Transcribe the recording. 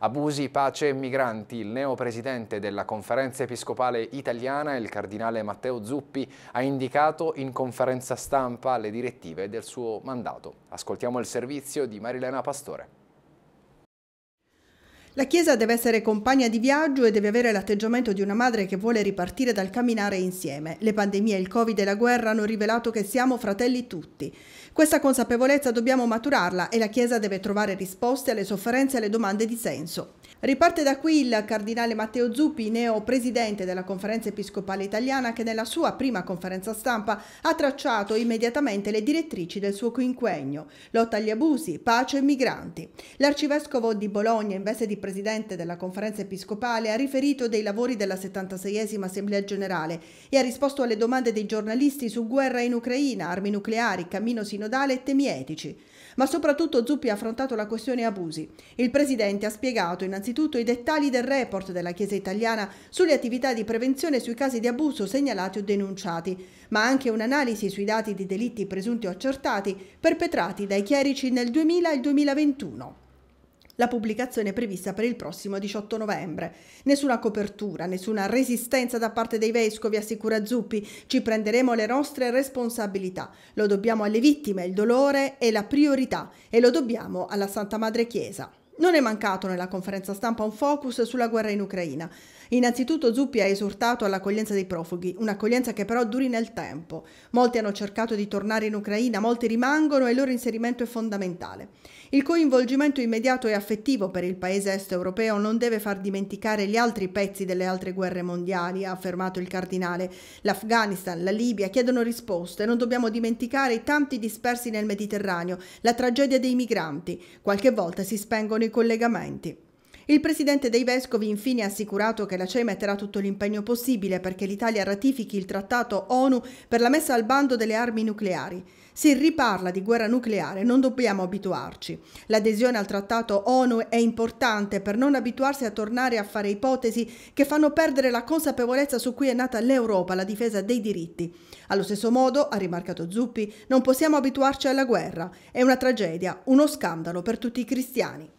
Abusi, pace e migranti. Il neopresidente della Conferenza Episcopale Italiana, il cardinale Matteo Zuppi, ha indicato in conferenza stampa le direttive del suo mandato. Ascoltiamo il servizio di Marilena Pastore. La Chiesa deve essere compagna di viaggio e deve avere l'atteggiamento di una madre che vuole ripartire dal camminare insieme. Le pandemie, il Covid e la guerra hanno rivelato che siamo fratelli tutti. Questa consapevolezza dobbiamo maturarla e la Chiesa deve trovare risposte alle sofferenze e alle domande di senso. Riparte da qui il cardinale Matteo Zuppi, neo presidente della Conferenza Episcopale Italiana, che nella sua prima conferenza stampa ha tracciato immediatamente le direttrici del suo quinquennio: lotta agli abusi, pace e migranti. L'arcivescovo di Bologna, in veste di presidente della conferenza episcopale, ha riferito dei lavori della 76esima Assemblea Generale e ha risposto alle domande dei giornalisti su guerra in Ucraina, armi nucleari, cammino sinodale e temi etici. Ma soprattutto Zuppi ha affrontato la questione abusi. Il presidente ha spiegato innanzitutto i dettagli del report della Chiesa italiana sulle attività di prevenzione sui casi di abuso segnalati o denunciati, ma anche un'analisi sui dati di delitti presunti o accertati perpetrati dai chierici nel 2000 e il 2021. La pubblicazione è prevista per il prossimo 18 novembre. Nessuna copertura, nessuna resistenza da parte dei vescovi, assicura Zuppi. Ci prenderemo le nostre responsabilità. Lo dobbiamo alle vittime, il dolore è la priorità e lo dobbiamo alla Santa Madre Chiesa. Non è mancato nella conferenza stampa un focus sulla guerra in Ucraina. Innanzitutto Zuppi ha esortato all'accoglienza dei profughi, un'accoglienza che però duri nel tempo. Molti hanno cercato di tornare in Ucraina, molti rimangono e il loro inserimento è fondamentale. Il coinvolgimento immediato e affettivo per il paese est europeo non deve far dimenticare gli altri pezzi delle altre guerre mondiali, ha affermato il cardinale. L'Afghanistan, la Libia chiedono risposte, non dobbiamo dimenticare i tanti dispersi nel Mediterraneo, la tragedia dei migranti. Qualche volta si spengono ulteriori collegamenti. Il presidente dei Vescovi infine ha assicurato che la CE metterà tutto l'impegno possibile perché l'Italia ratifichi il trattato ONU per la messa al bando delle armi nucleari. Si riparla di guerra nucleare, non dobbiamo abituarci. L'adesione al trattato ONU è importante per non abituarsi a tornare a fare ipotesi che fanno perdere la consapevolezza su cui è nata l'Europa, la difesa dei diritti. Allo stesso modo, ha rimarcato Zuppi, non possiamo abituarci alla guerra. È una tragedia, uno scandalo per tutti i cristiani.